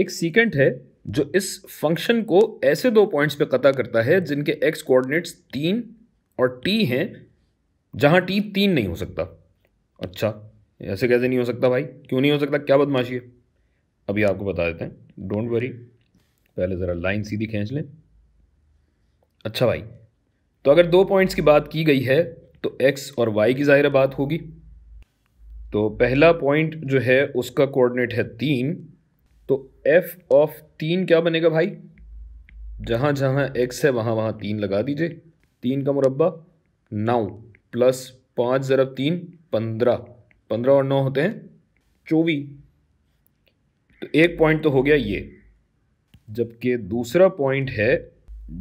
एक सीकेंट है जो इस फंक्शन को ऐसे दो पॉइंट्स पे कता करता है जिनके एक्स कोऑर्डिनेट्स तीन और टी हैं जहाँ टी तीन नहीं हो सकता अच्छा ऐसे कैसे नहीं हो सकता भाई क्यों नहीं हो सकता क्या बदमाशी है अभी आपको बता देते हैं डोंट वरी पहले ज़रा लाइन सीधी खींच लें अच्छा भाई तो अगर दो पॉइंट्स की बात की गई है तो एक्स और वाई की ज़ाहिर बात होगी तो पहला पॉइंट जो है उसका कोऑर्डिनेट है तीन तो एफ ऑफ तीन क्या बनेगा भाई जहाँ जहाँ एक्स है वहाँ वहाँ तीन लगा दीजिए तीन का मुरबा नौ प्लस पाँच ज़रब तीन पंद्रह पंद्रह और नौ होते हैं चौबीस तो एक पॉइंट तो हो गया ये जबकि दूसरा पॉइंट है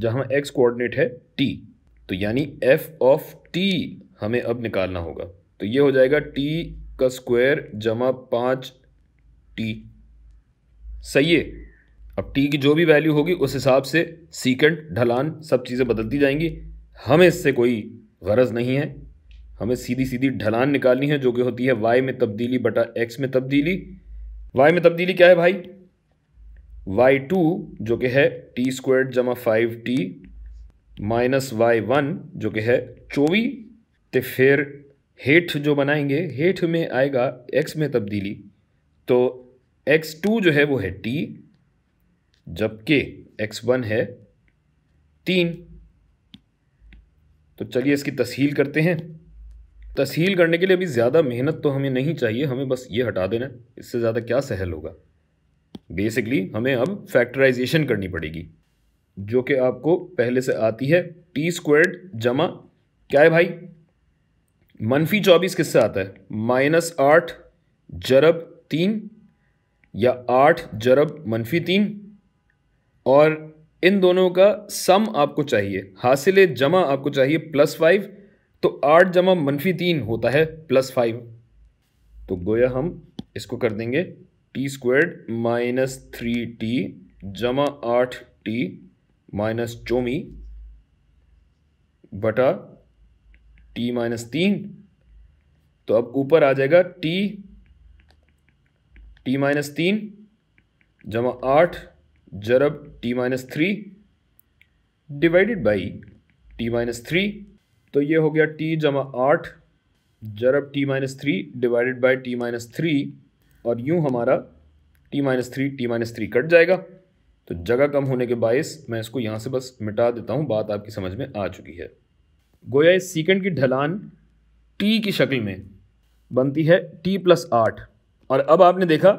जहाँ एक्स कोऑर्डिनेट है टी तो यानी एफ ऑफ टी हमें अब निकालना होगा तो ये हो जाएगा टी का स्क्वायर जमा पाँच टी सही है अब टी की जो भी वैल्यू होगी उस हिसाब से सीकेंट ढलान सब चीज़ें बदलती जाएंगी हमें इससे कोई गरज़ नहीं है हमें सीधी सीधी ढलान निकालनी है जो कि होती है वाई में तब्दीली बटा एक्स में तब्दीली वाई में तब्दीली क्या है भाई वाई टू जो कि है टी स्क्वेड जमा five T minus Y one जो कि है चौबी तो फिर हेठ जो बनाएंगे हेठ में आएगा एक्स में तब्दीली तो एक्स टू जो है वो है टी जबकि एक्स वन है तीन तो चलिए इसकी तस्हील करते हैं तस्हील करने के लिए अभी ज़्यादा मेहनत तो हमें नहीं चाहिए हमें बस ये हटा देना इससे ज़्यादा क्या सहल होगा बेसिकली हमें अब फैक्टराइजेशन करनी पड़ेगी जो कि आपको पहले से आती है टी स्क्वेड जमा क्या है भाई मनफी चौबीस किससे आता है माइनस आठ जरब तीन या आठ जरब मनफी तीन और इन दोनों का सम आपको चाहिए हासिल जमा आपको चाहिए प्लस फाइव तो आठ जमा मनफी तीन होता है प्लस फाइव तो गोया हम इसको कर देंगे T squared minus three T जमा आठ टी माइनस चौमी बटा टी माइनस तीन तो अब ऊपर आ जाएगा टी टी माइनस तीन जमा आठ जरब T minus three divided by T minus three तो ये हो गया टी जमा आठ जरब T minus three divided by T minus three और यूँ हमारा T minus three T minus three कट जाएगा तो जगह कम होने के बायस मैं इसको यहाँ से बस मिटा देता हूँ बात आपकी समझ में आ चुकी है गोया इस सीकेंड की ढलान टी की शक्ल में बनती है टी प्लस आठ और अब आपने देखा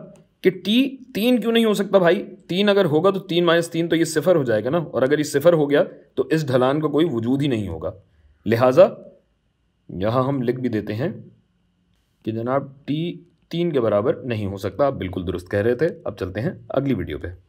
कि टी तीन क्यों नहीं हो सकता भाई तीन अगर होगा तो तीन माइनस तीन तो ये सिफर हो जाएगा ना और अगर ये सिफर हो गया तो इस ढलान का को कोई वजूद ही नहीं होगा लिहाजा यहाँ हम लिख भी देते हैं कि जनाब टी तीन के बराबर नहीं हो सकता आप बिल्कुल दुरुस्त कह रहे थे अब चलते हैं अगली वीडियो पर